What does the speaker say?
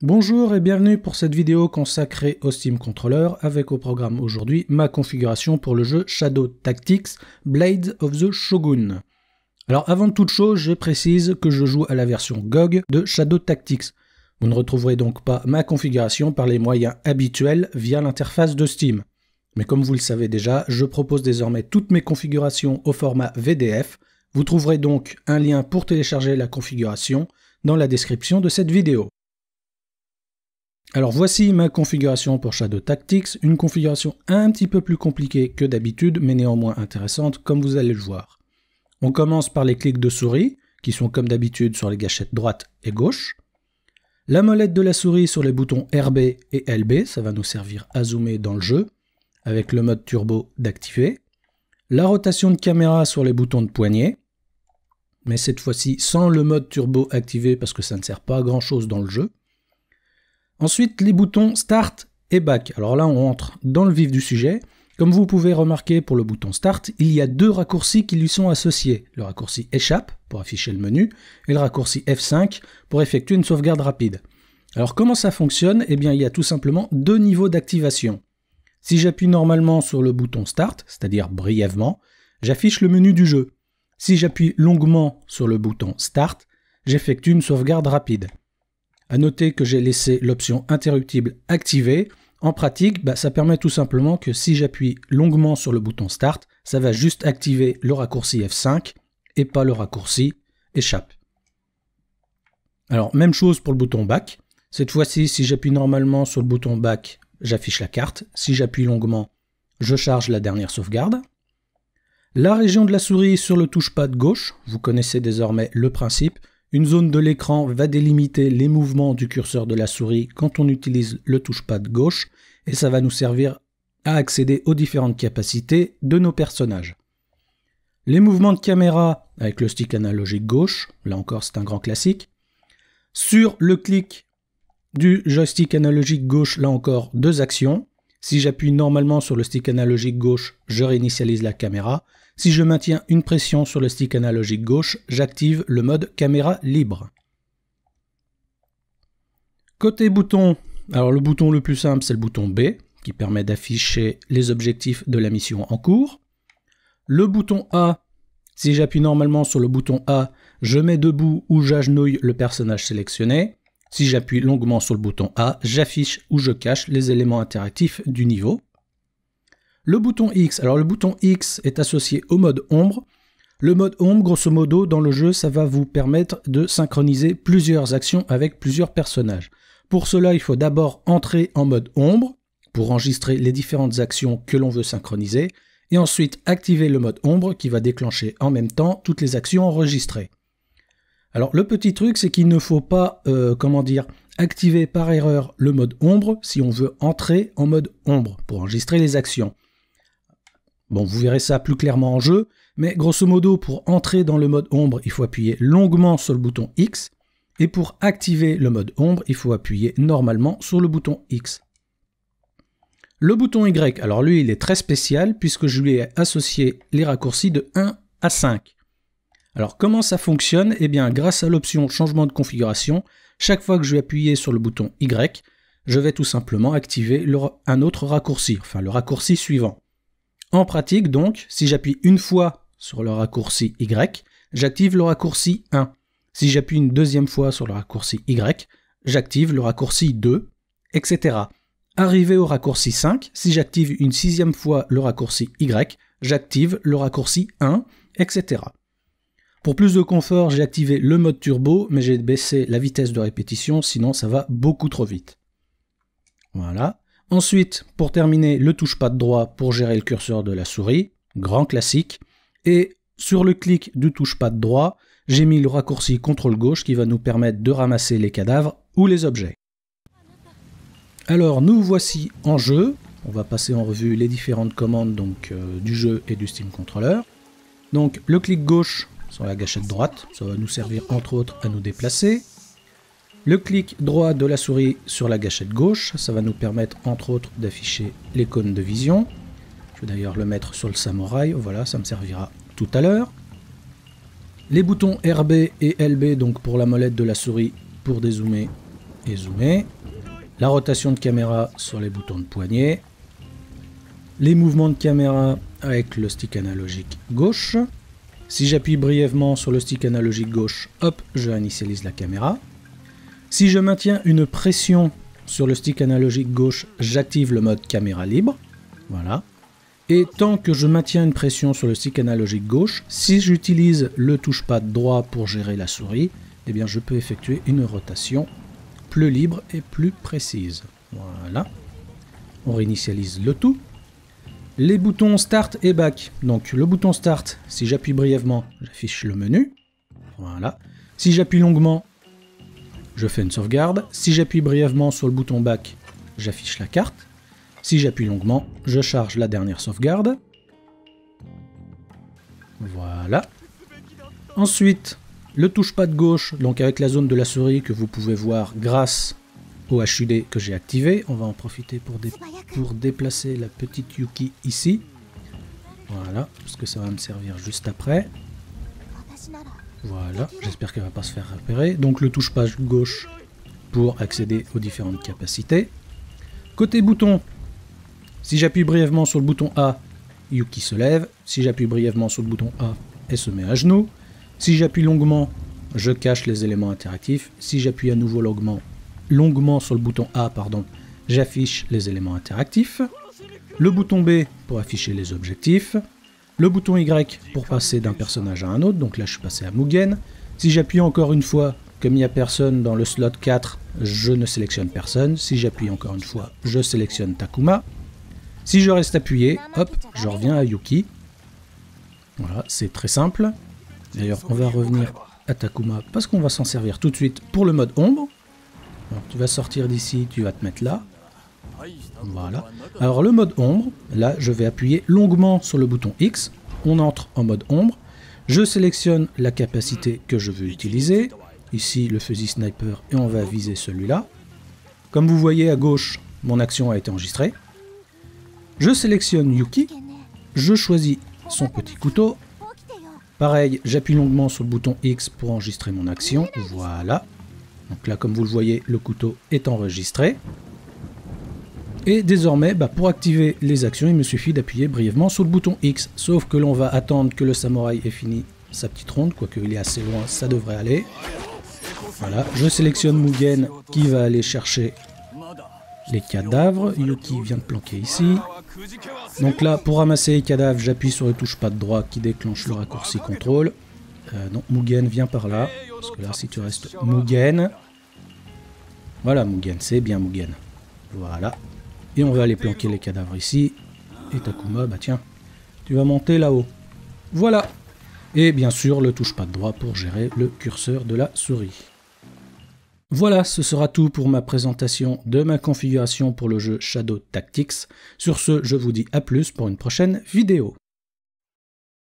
Bonjour et bienvenue pour cette vidéo consacrée au Steam Controller avec au programme aujourd'hui ma configuration pour le jeu Shadow Tactics Blades of the Shogun. Alors avant toute chose, je précise que je joue à la version GOG de Shadow Tactics. Vous ne retrouverez donc pas ma configuration par les moyens habituels via l'interface de Steam. Mais comme vous le savez déjà, je propose désormais toutes mes configurations au format VDF. Vous trouverez donc un lien pour télécharger la configuration dans la description de cette vidéo. Alors voici ma configuration pour Shadow Tactics, une configuration un petit peu plus compliquée que d'habitude, mais néanmoins intéressante, comme vous allez le voir. On commence par les clics de souris, qui sont comme d'habitude sur les gâchettes droite et gauche. La molette de la souris sur les boutons RB et LB, ça va nous servir à zoomer dans le jeu, avec le mode turbo d'activer. La rotation de caméra sur les boutons de poignet, mais cette fois-ci sans le mode turbo activé parce que ça ne sert pas à grand chose dans le jeu. Ensuite, les boutons Start et Back. Alors là, on entre dans le vif du sujet. Comme vous pouvez remarquer pour le bouton Start, il y a deux raccourcis qui lui sont associés. Le raccourci Échappe pour afficher le menu et le raccourci F5 pour effectuer une sauvegarde rapide. Alors comment ça fonctionne Eh bien, il y a tout simplement deux niveaux d'activation. Si j'appuie normalement sur le bouton Start, c'est-à-dire brièvement, j'affiche le menu du jeu. Si j'appuie longuement sur le bouton Start, j'effectue une sauvegarde rapide. À noter que j'ai laissé l'option interruptible activée. En pratique, bah, ça permet tout simplement que si j'appuie longuement sur le bouton Start, ça va juste activer le raccourci F5 et pas le raccourci Échappe. Alors, même chose pour le bouton Back. Cette fois-ci, si j'appuie normalement sur le bouton Back, j'affiche la carte. Si j'appuie longuement, je charge la dernière sauvegarde. La région de la souris sur le touchpad gauche, vous connaissez désormais le principe, une zone de l'écran va délimiter les mouvements du curseur de la souris quand on utilise le touchpad gauche et ça va nous servir à accéder aux différentes capacités de nos personnages. Les mouvements de caméra avec le stick analogique gauche, là encore c'est un grand classique. Sur le clic du joystick analogique gauche, là encore deux actions. Si j'appuie normalement sur le stick analogique gauche, je réinitialise la caméra. Si je maintiens une pression sur le stick analogique gauche, j'active le mode caméra libre. Côté bouton, alors le bouton le plus simple c'est le bouton B qui permet d'afficher les objectifs de la mission en cours. Le bouton A, si j'appuie normalement sur le bouton A, je mets debout ou j'agenouille le personnage sélectionné. Si j'appuie longuement sur le bouton A, j'affiche ou je cache les éléments interactifs du niveau. Le bouton X, alors le bouton X est associé au mode ombre. Le mode ombre, grosso modo, dans le jeu, ça va vous permettre de synchroniser plusieurs actions avec plusieurs personnages. Pour cela, il faut d'abord entrer en mode ombre pour enregistrer les différentes actions que l'on veut synchroniser, et ensuite activer le mode ombre qui va déclencher en même temps toutes les actions enregistrées. Alors le petit truc, c'est qu'il ne faut pas, euh, comment dire, activer par erreur le mode ombre si on veut entrer en mode ombre pour enregistrer les actions. Bon, vous verrez ça plus clairement en jeu, mais grosso modo, pour entrer dans le mode ombre, il faut appuyer longuement sur le bouton X, et pour activer le mode ombre, il faut appuyer normalement sur le bouton X. Le bouton Y, alors lui, il est très spécial puisque je lui ai associé les raccourcis de 1 à 5. Alors comment ça fonctionne Eh bien grâce à l'option changement de configuration, chaque fois que je vais appuyer sur le bouton Y, je vais tout simplement activer un autre raccourci, enfin le raccourci suivant. En pratique donc, si j'appuie une fois sur le raccourci Y, j'active le raccourci 1. Si j'appuie une deuxième fois sur le raccourci Y, j'active le raccourci 2, etc. Arrivé au raccourci 5, si j'active une sixième fois le raccourci Y, j'active le raccourci 1, etc. Pour plus de confort, j'ai activé le mode turbo, mais j'ai baissé la vitesse de répétition, sinon ça va beaucoup trop vite. Voilà. Ensuite, pour terminer, le touche de droit pour gérer le curseur de la souris, grand classique. Et sur le clic du touche de droit, j'ai mis le raccourci contrôle gauche qui va nous permettre de ramasser les cadavres ou les objets. Alors nous voici en jeu. On va passer en revue les différentes commandes donc, euh, du jeu et du Steam Controller. Donc le clic gauche sur la gâchette droite. Ça va nous servir entre autres à nous déplacer. Le clic droit de la souris sur la gâchette gauche, ça va nous permettre entre autres d'afficher les cônes de vision. Je vais d'ailleurs le mettre sur le samouraï, voilà, ça me servira tout à l'heure. Les boutons RB et LB, donc pour la molette de la souris, pour dézoomer et zoomer. La rotation de caméra sur les boutons de poignet. Les mouvements de caméra avec le stick analogique gauche. Si j'appuie brièvement sur le stick analogique gauche, hop, je initialise la caméra. Si je maintiens une pression sur le stick analogique gauche, j'active le mode caméra libre. Voilà. Et tant que je maintiens une pression sur le stick analogique gauche, si j'utilise le touchpad droit pour gérer la souris, eh bien je peux effectuer une rotation plus libre et plus précise. Voilà. On réinitialise le tout les boutons Start et Back. Donc le bouton Start, si j'appuie brièvement, j'affiche le menu. Voilà. Si j'appuie longuement, je fais une sauvegarde. Si j'appuie brièvement sur le bouton Back, j'affiche la carte. Si j'appuie longuement, je charge la dernière sauvegarde. Voilà. Ensuite, le touche-pas de gauche, donc avec la zone de la souris que vous pouvez voir grâce OHUD que j'ai activé. On va en profiter pour, pour déplacer la petite Yuki ici. Voilà, parce que ça va me servir juste après. Voilà, j'espère qu'elle va pas se faire repérer. Donc le touche-page gauche pour accéder aux différentes capacités. Côté bouton, si j'appuie brièvement sur le bouton A, Yuki se lève. Si j'appuie brièvement sur le bouton A, elle se met à genoux. Si j'appuie longuement, je cache les éléments interactifs. Si j'appuie à nouveau longuement, longuement sur le bouton A, pardon, j'affiche les éléments interactifs, le bouton B pour afficher les objectifs, le bouton Y pour passer d'un personnage à un autre, donc là je suis passé à Mugen. Si j'appuie encore une fois, comme il n'y a personne dans le slot 4, je ne sélectionne personne. Si j'appuie encore une fois, je sélectionne Takuma. Si je reste appuyé, hop, je reviens à Yuki. Voilà, c'est très simple. D'ailleurs, on va revenir à Takuma parce qu'on va s'en servir tout de suite pour le mode ombre tu vas sortir d'ici, tu vas te mettre là. Voilà. Alors le mode ombre, là je vais appuyer longuement sur le bouton X, on entre en mode ombre, je sélectionne la capacité que je veux utiliser, ici le fusil sniper et on va viser celui-là. Comme vous voyez à gauche, mon action a été enregistrée. Je sélectionne Yuki, je choisis son petit couteau. Pareil, j'appuie longuement sur le bouton X pour enregistrer mon action, voilà. Donc là, comme vous le voyez, le couteau est enregistré. Et désormais, bah, pour activer les actions, il me suffit d'appuyer brièvement sur le bouton X. Sauf que l'on va attendre que le samouraï ait fini sa petite ronde, quoique il est assez loin, ça devrait aller. Voilà, je sélectionne Mugen qui va aller chercher les cadavres. Yuki vient de planquer ici. Donc là, pour ramasser les cadavres, j'appuie sur pas de droit qui déclenche le raccourci contrôle. Donc euh, non, Mugen, par là. Parce que là, si tu restes Mugen... Voilà, Mugen, c'est bien Mugen. Voilà. Et on va aller planquer les cadavres ici. Et Takuma, bah tiens, tu vas monter là-haut. Voilà. Et bien sûr, le touche pas de droit pour gérer le curseur de la souris. Voilà, ce sera tout pour ma présentation de ma configuration pour le jeu Shadow Tactics. Sur ce, je vous dis à plus pour une prochaine vidéo.